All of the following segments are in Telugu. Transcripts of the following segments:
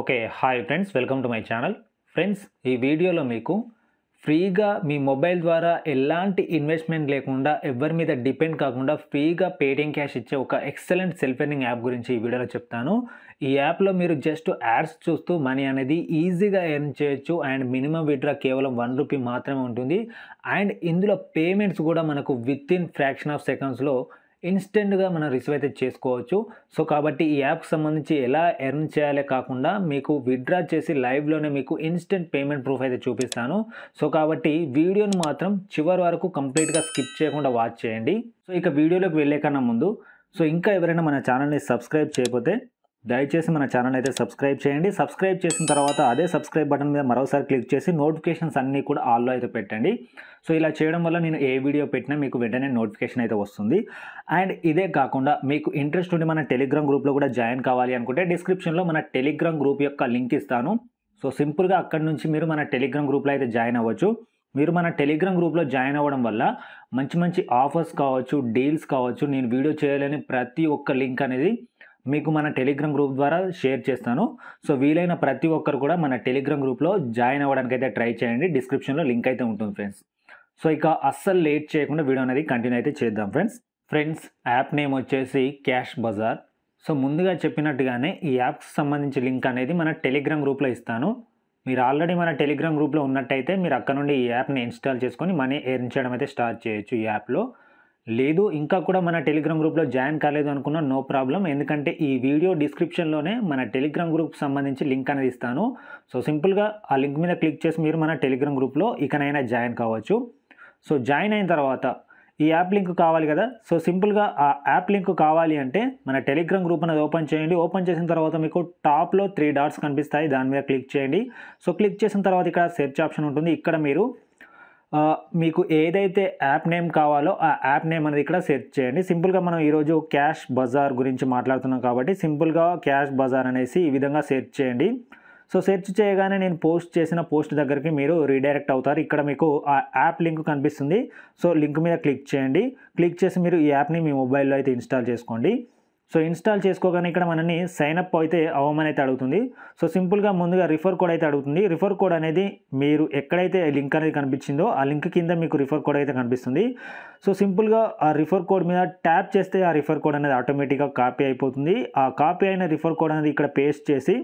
Okay hi friends welcome to my channel friends ఈ వీడియోలో మీకు ఫ్రీగా మీ మొబైల్ ద్వారా ఎలాంటి ఇన్వెస్ట్మెంట్ లేకుండా ఎవరి మీద డిపెండ్ కాకుండా ఫ్రీగా పేటిఎం క్యాష్ ఇచ్చే ఒక ఎక్సలెంట్ సెల్ఫ్ ఎర్నింగ్ యాప్ గురించి ఈ వీడియోలో చెప్తాను ఈ యాప్లో మీరు జస్ట్ యాడ్స్ చూస్తూ మనీ అనేది ఈజీగా ఎర్న్ చేయొచ్చు అండ్ మినిమం విడ్రా కేవలం వన్ రూపీ మాత్రమే ఉంటుంది అండ్ ఇందులో పేమెంట్స్ కూడా మనకు విత్ ఇన్ ఫ్రాక్షన్ ఆఫ్ సెకండ్స్లో ఇన్స్టెంట్గా మనం రిసీవ్ అయితే చేసుకోవచ్చు సో కాబట్టి ఈ యాప్కి సంబంధించి ఎలా ఎర్న్ చేయాలే కాకుండా మీకు విత్డ్రా చేసి లైవ్లోనే మీకు ఇన్స్టెంట్ పేమెంట్ ప్రూఫ్ అయితే చూపిస్తాను సో కాబట్టి వీడియోను మాత్రం చివరి వరకు కంప్లీట్గా స్కిప్ చేయకుండా వాచ్ చేయండి సో ఇక వీడియోలోకి వెళ్ళే కన్నా ముందు సో ఇంకా ఎవరైనా మన ఛానల్ని సబ్స్క్రైబ్ చేయకపోతే దయచేసి మన ఛానల్ అయితే సబ్స్క్రైబ్ చేయండి సబ్స్క్రైబ్ చేసిన తర్వాత అదే సబ్స్క్రైబ్ బటన్ మీద మరోసారి క్లిక్ చేసి నోటిఫికేషన్స్ అన్నీ కూడా ఆల్లో అయితే పెట్టండి సో ఇలా చేయడం వల్ల నేను ఏ వీడియో పెట్టినా మీకు వెంటనే నోటిఫికేషన్ అయితే వస్తుంది అండ్ ఇదే కాకుండా మీకు ఇంట్రెస్ట్ ఉండి మన టెలిగ్రామ్ గ్రూప్లో కూడా జాయిన్ కావాలి అనుకుంటే డిస్క్రిప్షన్లో మన టెలిగ్రామ్ గ్రూప్ యొక్క లింక్ ఇస్తాను సో సింపుల్గా అక్కడి నుంచి మీరు మన టెలిగ్రామ్ గ్రూప్లో అయితే జాయిన్ అవ్వచ్చు మీరు మన టెలిగ్రామ్ గ్రూప్లో జాయిన్ అవ్వడం వల్ల మంచి మంచి ఆఫర్స్ కావచ్చు డీల్స్ కావచ్చు నేను వీడియో చేయాలని ప్రతి ఒక్క లింక్ అనేది మీకు మన టెలిగ్రామ్ గ్రూప్ ద్వారా షేర్ చేస్తాను సో వీలైన ప్రతి ఒక్కరు కూడా మన టెలిగ్రామ్ గ్రూప్లో జాయిన్ అవ్వడానికి అయితే ట్రై చేయండి డిస్క్రిప్షన్లో లింక్ అయితే ఉంటుంది ఫ్రెండ్స్ సో ఇక అస్సలు లేట్ చేయకుండా వీడియో అనేది కంటిన్యూ అయితే చేద్దాం ఫ్రెండ్స్ ఫ్రెండ్స్ యాప్ నేమ్ వచ్చేసి క్యాష్ బజార్ సో ముందుగా చెప్పినట్టుగానే ఈ యాప్కి సంబంధించి లింక్ అనేది మన టెలిగ్రామ్ గ్రూప్లో ఇస్తాను మీరు ఆల్రెడీ మన టెలిగ్రామ్ గ్రూప్లో ఉన్నట్టయితే మీరు అక్కడ నుండి ఈ యాప్ని ఇన్స్టాల్ చేసుకొని మనీ ఎయిర్ చేయడం అయితే స్టార్ట్ చేయొచ్చు ఈ యాప్లో లేదు ఇంకా కూడా మన టెలిగ్రామ్ గ్రూప్లో జాయిన్ కాలేదు అనుకున్న నో ప్రాబ్లం ఎందుకంటే ఈ వీడియో డిస్క్రిప్షన్లోనే మన టెలిగ్రామ్ గ్రూప్ సంబంధించి లింక్ అనేది ఇస్తాను సో సింపుల్గా ఆ లింక్ మీద క్లిక్ చేసి మీరు మన టెలిగ్రామ్ గ్రూప్లో ఇకనైనా జాయిన్ కావచ్చు సో జాయిన్ అయిన తర్వాత ఈ యాప్ లింక్ కావాలి కదా సో సింపుల్గా ఆ యాప్ లింక్ కావాలి అంటే మన టెలిగ్రామ్ గ్రూప్ అనేది ఓపెన్ చేయండి ఓపెన్ చేసిన తర్వాత మీకు టాప్లో త్రీ డాట్స్ కనిపిస్తాయి దాని మీద క్లిక్ చేయండి సో క్లిక్ చేసిన తర్వాత ఇక్కడ సెర్చ్ ఆప్షన్ ఉంటుంది ఇక్కడ మీరు మీకు ఏదైతే యాప్ నేమ్ కావాలో ఆ యాప్ నేమ్ అనేది ఇక్కడ సెర్చ్ చేయండి సింపుల్గా మనం ఈరోజు క్యాష్ బజార్ గురించి మాట్లాడుతున్నాం కాబట్టి సింపుల్గా క్యాష్ బజార్ అనేసి ఈ విధంగా సెర్చ్ చేయండి సో సెర్చ్ చేయగానే నేను పోస్ట్ చేసిన పోస్ట్ దగ్గరికి మీరు రీడైరెక్ట్ అవుతారు ఇక్కడ మీకు ఆ యాప్ లింక్ కనిపిస్తుంది సో లింక్ మీద క్లిక్ చేయండి క్లిక్ చేసి మీరు ఈ యాప్ని మీ మొబైల్లో అయితే ఇన్స్టాల్ చేసుకోండి సో ఇన్స్టాల్ చేసుకోగానే ఇక్కడ మనని సైన్ అప్ అయితే అవ్వమని అయితే అడుగుతుంది సో సింపుల్గా ముందుగా రిఫర్ కోడ్ అయితే అడుగుతుంది రిఫర్ కోడ్ అనేది మీరు ఎక్కడైతే లింక్ అనేది కనిపించిందో ఆ లింక్ కింద మీకు రిఫర్ కోడ్ అయితే కనిపిస్తుంది సో సింపుల్గా ఆ రిఫర్ కోడ్ మీద ట్యాప్ చేస్తే ఆ రిఫర్ కోడ్ అనేది ఆటోమేటిక్గా కాపీ అయిపోతుంది ఆ కాపీ అయిన రిఫర్ కోడ్ అనేది ఇక్కడ పేస్ట్ చేసి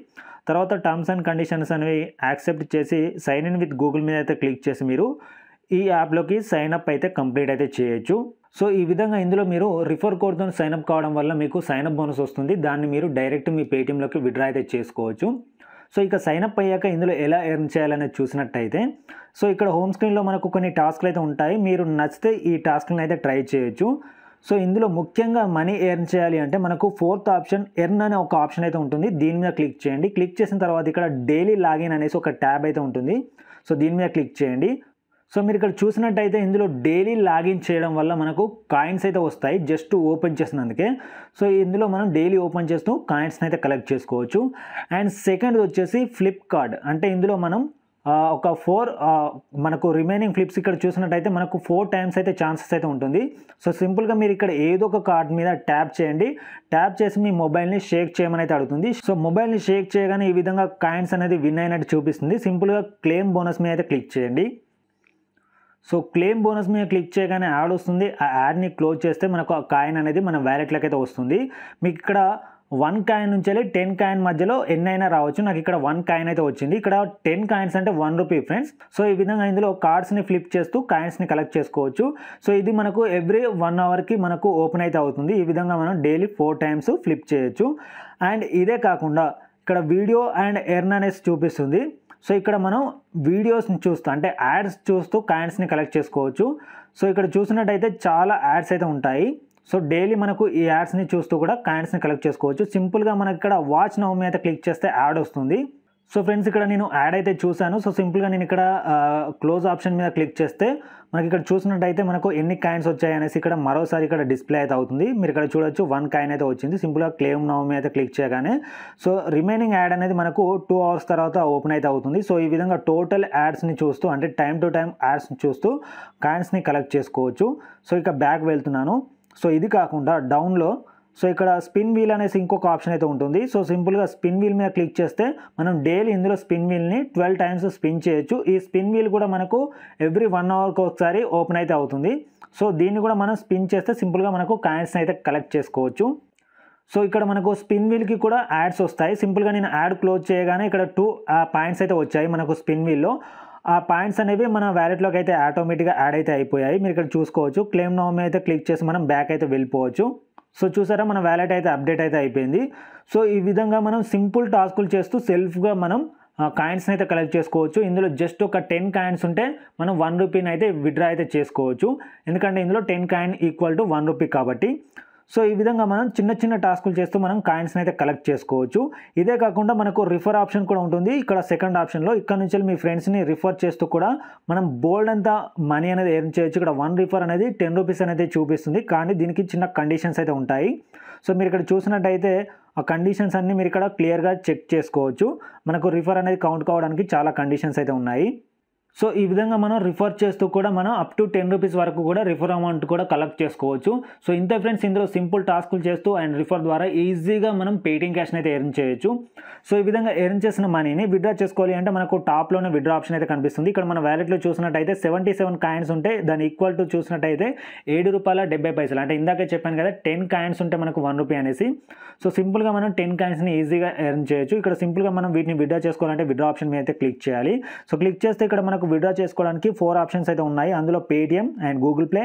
తర్వాత టర్మ్స్ అండ్ కండిషన్స్ అనేవి యాక్సెప్ట్ చేసి సైన్ ఇన్ విత్ గూగుల్ మీద అయితే క్లిక్ చేసి మీరు ఈ యాప్లోకి సైన్ అప్ అయితే కంప్లీట్ అయితే చేయొచ్చు సో ఈ విధంగా ఇందులో మీరు రిఫర్ కోడ్తో సైన్అప్ కావడం వల్ల మీకు సైన్అప్ బోనస్ వస్తుంది దాన్ని మీరు డైరెక్ట్ మీ పేటీఎంలోకి విడ్రా అయితే చేసుకోవచ్చు సో ఇక సైన్అప్ అయ్యాక ఇందులో ఎలా ఎర్న్ చేయాలనేది చూసినట్టయితే సో ఇక్కడ హోమ్ స్క్రీన్లో మనకు కొన్ని టాస్క్లు అయితే ఉంటాయి మీరు నచ్చితే ఈ టాస్క్లను అయితే ట్రై చేయొచ్చు సో ఇందులో ముఖ్యంగా మనీ ఎర్న్ చేయాలి అంటే మనకు ఫోర్త్ ఆప్షన్ ఎర్న్ అనే ఒక ఆప్షన్ అయితే ఉంటుంది దీని మీద క్లిక్ చేయండి క్లిక్ చేసిన తర్వాత ఇక్కడ డైలీ లాగిన్ అనేసి ఒక ట్యాబ్ అయితే ఉంటుంది సో దీని మీద క్లిక్ చేయండి సో మీరు ఇక్కడ చూసినట్టయితే ఇందులో డైలీ లాగిన్ చేయడం వల్ల మనకు కాయిన్స్ అయితే వస్తాయి జస్ట్ ఓపెన్ చేసినందుకే సో ఇందులో మనం డైలీ ఓపెన్ చేస్తూ కాయిన్స్ని అయితే కలెక్ట్ చేసుకోవచ్చు అండ్ సెకండ్ వచ్చేసి ఫ్లిప్కార్ట్ అంటే ఇందులో మనం ఒక ఫోర్ మనకు రిమైనింగ్ ఫ్లిప్స్ ఇక్కడ చూసినట్టయితే మనకు ఫోర్ టైమ్స్ అయితే ఛాన్సెస్ అయితే ఉంటుంది సో సింపుల్గా మీరు ఇక్కడ ఏదో ఒక కార్డ్ మీద ట్యాప్ చేయండి ట్యాప్ చేసి మీ మొబైల్ని షేక్ చేయమని అయితే అడుగుతుంది సో మొబైల్ని షేక్ చేయగానే ఈ విధంగా కాయిన్స్ అనేది విన్ అయినట్టు చూపిస్తుంది సింపుల్గా క్లెయిమ్ బోనస్ మీద అయితే క్లిక్ చేయండి సో క్లెయిమ్ బోనస్ మీద క్లిక్ చేయగానే యాడ్ వస్తుంది ఆ యాడ్ని క్లోజ్ చేస్తే మనకు ఆ కాయిన్ అనేది మన వ్యాలెట్లోకి అయితే వస్తుంది మీకు ఇక్కడ వన్ కాయిన్ నుంచి వెళ్ళి టెన్ కాయిన్ మధ్యలో ఎన్నైనా రావచ్చు నాకు ఇక్కడ వన్ కాయిన్ అయితే వచ్చింది ఇక్కడ టెన్ కాయిన్స్ అంటే వన్ రూపీ ఫ్రెండ్స్ సో ఈ విధంగా ఇందులో కార్డ్స్ని ఫ్లిప్ చేస్తూ కాయిన్స్ని కలెక్ట్ చేసుకోవచ్చు సో ఇది మనకు ఎవ్రీ వన్ అవర్కి మనకు ఓపెన్ అయితే అవుతుంది ఈ విధంగా మనం డైలీ ఫోర్ టైమ్స్ ఫ్లిప్ చేయొచ్చు అండ్ ఇదే కాకుండా ఇక్కడ వీడియో అండ్ ఎర్న్ అనేసి చూపిస్తుంది సో ఇక్కడ మనం వీడియోస్ని చూస్తూ అంటే యాడ్స్ చూస్తూ కాయిన్స్ని కలెక్ట్ చేసుకోవచ్చు సో ఇక్కడ చూసినట్టయితే చాలా యాడ్స్ అయితే ఉంటాయి సో డైలీ మనకు ఈ యాడ్స్ని చూస్తూ కూడా కాయిన్స్ని కలెక్ట్ చేసుకోవచ్చు సింపుల్గా మనకి ఇక్కడ వాచ్ నవమి అయితే క్లిక్ చేస్తే యాడ్ వస్తుంది సో ఫ్రెండ్స్ ఇక్కడ నేను యాడ్ అయితే చూశాను సో సింపుల్గా నేను ఇక్కడ క్లోజ్ ఆప్షన్ మీద క్లిక్ చేస్తే మనకి ఇక్కడ చూసినట్టయితే మనకు ఎన్ని కాయిన్స్ వచ్చాయనేసి ఇక్కడ మరోసారి ఇక్కడ డిస్ప్లే అయితే అవుతుంది మీరు ఇక్కడ చూడొచ్చు వన్ కాయిన్ అయితే వచ్చింది సింపుల్గా క్లెయిమ్ నవ్ మీద క్లిక్ చేయగానే సో రిమైనింగ్ యాడ్ అనేది మనకు టూ అవర్స్ తర్వాత ఓపెన్ అయితే అవుతుంది సో ఈ విధంగా టోటల్ యాడ్స్ని చూస్తూ అంటే టైం టు టైం యాడ్స్ని చూస్తూ కాయిన్స్ని కలెక్ట్ చేసుకోవచ్చు సో ఇక బ్యాక్ వెళ్తున్నాను సో ఇది కాకుండా డౌన్లో సో ఇక్కడ స్పిన్ వీల్ అనేసి ఇంకొక ఆప్షన్ అయితే ఉంటుంది సో సింపుల్గా స్పిన్ వీల్ మీద క్లిక్ చేస్తే మనం డైలీ ఇందులో స్పిన్ వీల్ని ట్వెల్వ్ టైమ్స్ స్పిన్ చేయొచ్చు ఈ స్పిన్ వీల్ కూడా మనకు ఎవ్రీ వన్ అవర్కి ఒకసారి ఓపెన్ అయితే అవుతుంది సో దీన్ని కూడా మనం స్పిన్ చేస్తే సింపుల్గా మనకు కాయిన్స్ని అయితే కలెక్ట్ చేసుకోవచ్చు సో ఇక్కడ మనకు స్పిన్ వీల్కి కూడా యాడ్స్ వస్తాయి సింపుల్గా నేను యాడ్ క్లోజ్ చేయగానే ఇక్కడ టూ పాయింట్స్ అయితే వచ్చాయి మనకు స్పిన్ వీల్లో ఆ పాయింట్స్ అనేవి మన వ్యాలెట్లోకి అయితే ఆటోమేటిక్గా యాడ్ అయితే అయిపోయాయి మీరు ఇక్కడ చూసుకోవచ్చు క్లెయిమ్ నోమ్ అయితే క్లిక్ చేసి మనం బ్యాక్ అయితే వెళ్ళిపోవచ్చు సో చూసారా మన వ్యాలెట్ అయితే అప్డేట్ అయితే అయిపోయింది సో ఈ విధంగా మనం సింపుల్ టాస్కులు చేస్తూ సెల్ఫ్గా మనం కాయిన్స్ని అయితే కలెక్ట్ చేసుకోవచ్చు ఇందులో జస్ట్ ఒక టెన్ కాయిన్స్ ఉంటే మనం వన్ రూపీని అయితే విడ్రా అయితే చేసుకోవచ్చు ఎందుకంటే ఇందులో ten coin equal to one rupee కాబట్టి సో ఈ విధంగా మనం చిన్న చిన్న టాస్కులు చేస్తూ మనం కాయిన్స్ని అయితే కలెక్ట్ చేసుకోవచ్చు ఇదే కాకుండా మనకు రిఫర్ ఆప్షన్ కూడా ఉంటుంది ఇక్కడ సెకండ్ ఆప్షన్లో ఇక్కడ నుంచి మీ ఫ్రెండ్స్ని రిఫర్ చేస్తూ కూడా మనం బోల్డ్ అంత మనీ అనేది ఎర్న్ చేయొచ్చు ఇక్కడ వన్ రిఫర్ అనేది టెన్ రూపీస్ అనేది చూపిస్తుంది కానీ దీనికి చిన్న కండిషన్స్ అయితే ఉంటాయి సో మీరు ఇక్కడ చూసినట్టయితే ఆ కండిషన్స్ అన్నీ మీరు ఇక్కడ క్లియర్గా చెక్ చేసుకోవచ్చు మనకు రిఫర్ అనేది కౌంట్ కావడానికి చాలా కండిషన్స్ అయితే ఉన్నాయి సో ఈ విధంగా మనం రిఫర్ చేస్తూ కూడా మనం అప్ టు టెన్ రూపీస్ వరకు కూడా రిఫర్ అమౌంట్ కూడా కలెక్ట్ చేసుకోవచ్చు సో ఇంత ఫ్రెండ్స్ ఇందులో సింపుల్ టాస్కులు చేస్తూ అండ్ రిఫర్ ద్వారా ఈజీగా మనం పేటింగ్ క్యాష్ని అయితే ఎర్న్ చేయొచ్చు సో ఈ విధంగా ఎర్న్ చేసిన మనీని విడ్రా చేసుకోవాలి అంటే మనకు టాప్లోనే విడ్రా ఆప్షన్ అయితే కనిపిస్తుంది ఇక్కడ మన వ్యాలెట్లో చూసినట్టయితే సెవెంటీ సెవెన్ కాయిన్స్ ఉంటే దాని ఈక్వల్ టు చూసినట్టయితే ఏడు రూపాయల డెబ్బై పైసలు అంటే ఇందాకే చెప్పాను కదా టెన్ కాయిన్స్ ఉంటే మనకు వన్ రూపీ అనేసి సో సింపుల్గా మనం టెన్ కాయిన్స్ని ఈజీగా ఎర్న్ చేయొచ్చు ఇక్కడ సింపుల్గా మనం వీటిని విడ్రా చేసుకోవాలంటే విడ్రా ఆప్షన్ మీద అయితే క్లిక్ చేయాలి సో క్లిక్ చేస్తే ఇక్కడ మనకు మనకు విడ్రా చేసుకోవడానికి ఫోర్ ఆప్షన్స్ అయితే ఉన్నాయి అందులో పేటిఎం అండ్ గూగుల్ ప్లే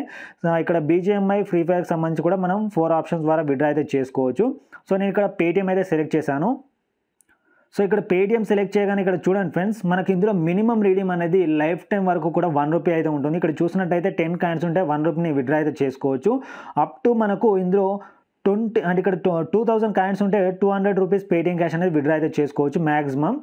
ఇక్కడ బీజేఎంఐ ఫ్రీ ఫైర్కి సంబంధించి కూడా మనం ఫోర్ ఆప్షన్స్ ద్వారా విడ్రా అయితే చేసుకోవచ్చు సో నేను ఇక్కడ పేటిఎం అయితే సెలెక్ట్ చేశాను సో ఇక్కడ పేటిఎం సెలెక్ట్ చేయగానే ఇక్కడ చూడండి ఫ్రెండ్స్ మనకి ఇందులో మినిమం రీడింగ్ అనేది లైఫ్ టైం వరకు కూడా వన్ రూపీ అయితే ఉంటుంది ఇక్కడ చూసినట్టయితే టెన్ కాయిన్స్ ఉంటే వన్ రూపీని విడ్రా అయితే చేసుకోవచ్చు అప్ టు మనకు ఇందులో ట్వంటీ అంటే ఇక్కడ టూ థౌసండ్ కాయిన్స్ ఉంటే two hundred rupees Paytm cash అనేది విడ్రా అయితే చేసుకోవచ్చు మ్యాక్సిమం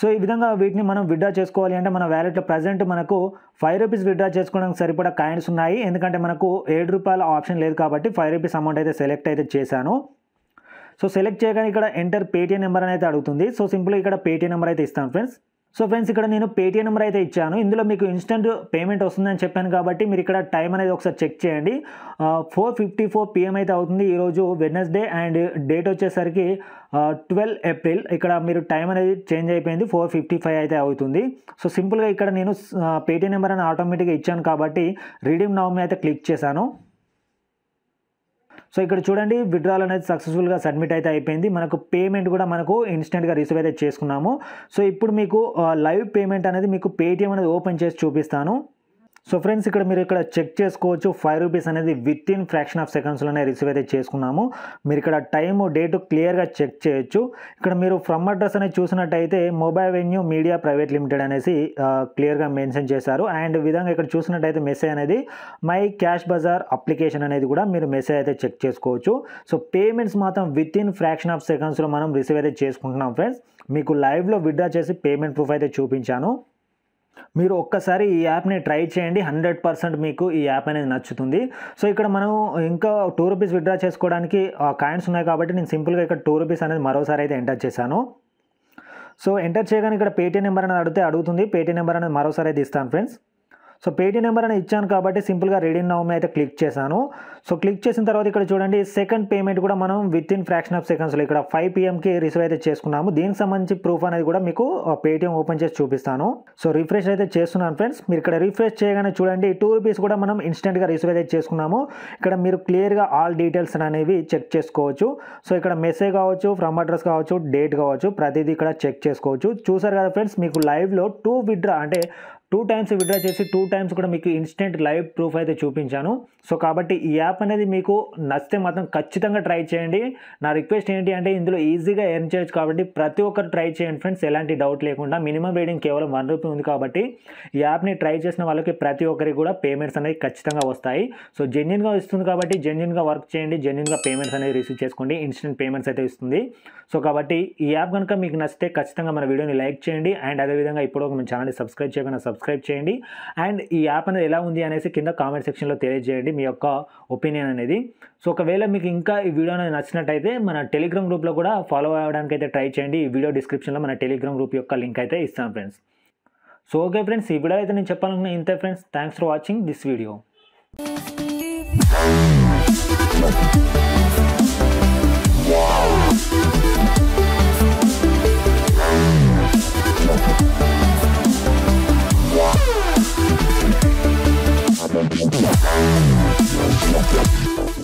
సో ఈ విధంగా వీటిని మనం విడ్డా చేసుకోవాలి అంటే మన వ్యాలెట్లో ప్రజెంట్ మనకు ఫైవ్ రూపీస్ విడ్డా చేసుకోవడానికి సరిపడా కాయిన్స్ ఉన్నాయి ఎందుకంటే మనకు ఏడు రూపాయల ఆప్షన్ లేదు కాబట్టి ఫైవ్ రూపీస్ అమౌంట్ అయితే సెలెక్ట్ అయితే చేశాను సో సెలెక్ట్ చేయగానే ఇక్కడ ఎంటర్ పేటీఎం నెంబర్ అనేది అడుగుతుంది సో సింపుల్గా ఇక్కడ పేటీఎం నెంబర్ అయితే ఇస్తాను ఫ్రెండ్స్ సో ఫ్రెండ్స్ ఇక్కడ నేను పేటీఎం నెంబర్ అయితే ఇచ్చాను ఇందులో మీకు ఇన్స్టెంట్ పేమెంట్ వస్తుందని చెప్పాను కాబట్టి మీరు ఇక్కడ టైం అనేది ఒకసారి చెక్ చేయండి ఫోర్ ఫిఫ్టీ ఫోర్ పిఎం అయితే అవుతుంది ఈరోజు వెడ్నెస్డే అండ్ డేట్ వచ్చేసరికి ట్వెల్వ్ ఏప్రిల్ ఇక్కడ మీరు టైం అనేది చేంజ్ అయిపోయింది ఫోర్ ఫిఫ్టీ ఫైవ్ అయితే అవుతుంది సో సింపుల్గా ఇక్కడ నేను పేటీఎం నెంబర్ అని ఆటోమేటిక్గా ఇచ్చాను కాబట్టి రీడీమ్ నవమి అయితే క్లిక్ చేశాను సో ఇక్కడ చూడండి విడ్రాల్ అనేది సక్సెస్ఫుల్గా సబ్మిట్ అయితే అయిపోయింది మనకు పేమెంట్ కూడా మనకు ఇన్స్టెంట్గా రిసీవ్ అయితే చేసుకున్నాము సో ఇప్పుడు మీకు లైవ్ పేమెంట్ అనేది మీకు పేటిఎం అనేది ఓపెన్ చేసి చూపిస్తాను సో ఫ్రెండ్స్ ఇక్కడ మీరు ఇక్కడ చెక్ చేసుకోవచ్చు ఫైవ్ రూపీస్ అనేది విత్ ఇన్ ఫ్రాక్షన్ ఆఫ్ సెకండ్స్లోనే రిసీవ్ అయితే చేసుకున్నాము మీరు ఇక్కడ టైమ్ డేటు క్లియర్గా చెక్ చేయొచ్చు ఇక్కడ మీరు ఫ్రమ్ అడ్రస్ అనేది చూసినట్టయితే mobile venue media private limited అనేసి క్లియర్గా మెన్షన్ చేశారు అండ్ విధంగా ఇక్కడ చూసినట్టయితే మెసేజ్ అనేది మై క్యాష్ బజార్ అప్లికేషన్ అనేది కూడా మీరు మెసేజ్ అయితే చెక్ చేసుకోవచ్చు సో పేమెంట్స్ మాత్రం విత్ ఇన్ ఫ్రాక్షన్ ఆఫ్ సెకండ్స్లో మనం రిసీవ్ అయితే చేసుకుంటున్నాం ఫ్రెండ్స్ మీకు లైవ్లో విడ్డా చేసి పేమెంట్ ప్రూఫ్ అయితే చూపించాను మీరు ఒక్కసారి ఈ యాప్ని ట్రై చేయండి హండ్రెడ్ పర్సెంట్ మీకు ఈ యాప్ అనేది నచ్చుతుంది సో ఇక్కడ మనం ఇంకా టూ రూపీస్ విత్డ్రా చేసుకోవడానికి కాయిన్స్ ఉన్నాయి కాబట్టి నేను సింపుల్గా ఇక్కడ టూ రూపీస్ అనేది మరోసారి అయితే ఎంటర్ చేశాను సో ఎంటర్ చేయగానే ఇక్కడ పేటీఎం నెంబర్ అనేది అడిగితే అడుగుతుంది పేటీఎం నెంబర్ అనేది మరోసారి అయితే ఇస్తాను ఫ్రెండ్స్ సో పేటీఎం నెంబర్ అని ఇచ్చాను కాబట్టి సింపుల్గా రెడీ మీ అయితే క్లిక్ చేశాను సో క్లిక్ చేసిన తర్వాత ఇక్కడ చూడండి సెకండ్ పేమెంట్ కూడా మనం విత్ ఇన్ ఫ్రాక్షన్ ఆఫ్ సెకండ్స్లో ఇక్కడ ఫైవ్ పిఎంకి రిసీవ్ అయితే చేసుకున్నాము దీనికి సంబంధించి ప్రూఫ్ అనేది కూడా మీకు పేటీఎం ఓపెన్ చేసి చూపిస్తాను సో రిఫ్రెష్ అయితే చేస్తున్నాను ఫ్రెండ్స్ మీరు ఇక్కడ రిఫ్రెష్ చేయగానే చూడండి టూ రూపీస్ కూడా మనం ఇన్స్టెంట్గా రిసీవ్ అయితే చేసుకున్నాము ఇక్కడ మీరు క్లియర్గా ఆల్ డీటెయిల్స్ అనేవి చెక్ చేసుకోవచ్చు సో ఇక్కడ మెసేజ్ కావచ్చు ఫ్రమ్ అడ్రస్ కావచ్చు డేట్ కావచ్చు ప్రతిదీ ఇక్కడ చెక్ చేసుకోవచ్చు చూసారు కదా ఫ్రెండ్స్ మీకు లైవ్లో టూ విత్డ్రా అంటే టూ టైమ్స్ విడ్రా చేసి టూ టైమ్స్ కూడా మీకు ఇన్స్టెంట్ లైవ్ ప్రూఫ్ అయితే చూపించాను సో కాబట్టి ఈ యాప్ అనేది మీకు నచ్చితే మాత్రం ఖచ్చితంగా ట్రై చేయండి నా రిక్వెస్ట్ ఏంటి అంటే ఇందులో ఈజీగా ఎర్న్ చేయొచ్చు కాబట్టి ప్రతి ఒక్కరు ట్రై చేయండి ఫ్రెండ్స్ ఎలాంటి డౌట్ లేకుండా మినిమం రేటింగ్ కేవలం వన్ రూపీ ఉంది కాబట్టి ఈ యాప్ని ట్రై చేసిన వాళ్ళకి ప్రతి ఒక్కరికి కూడా పేమెంట్స్ అనేవి ఖచ్చితంగా వస్తాయి సో జెన్యున్గా ఇస్తుంది కాబట్టి జెన్యున్గా వర్క్ చేయండి జెన్యున్గా పేమెంట్స్ అనేవి రిసీవ్ చేసుకోండి ఇన్స్టెంట్ పేమెంట్స్ అయితే ఇస్తుంది సో కాబట్టి ఈ యాప్ కనుక మీకు నచ్చితే ఖచ్చితంగా మన వీడియోని లైక్ చేయండి అండ్ అదేవిధంగా ఇప్పుడు ఒక మన ఛానల్ని సబ్స్క్రైబ్ చేయకుండా సబ్స్క్రైబ్ సబ్స్క్రైబ్ చేయండి అండ్ ఈ యాప్ అనేది ఎలా ఉంది అనేసి కింద కామెంట్ సెక్షన్లో తెలియజేయండి మీ యొక్క ఒపీనియన్ అనేది సో ఒకవేళ మీకు ఇంకా ఈ వీడియో అనేది నచ్చినట్టయితే మన టెలిగ్రామ్ గ్రూప్లో కూడా ఫాలో అవ్వడానికి అయితే ట్రై చేయండి ఈ వీడియో డిస్క్రిప్షన్లో మన టెలిగ్రామ్ గ్రూప్ యొక్క లింక్ అయితే ఇస్తాను ఫ్రెండ్స్ సో ఓకే ఫ్రెండ్స్ ఈ వీడియో అయితే నేను చెప్పాలనుకున్నా ఇంతే friends thanks for watching this video Thank you.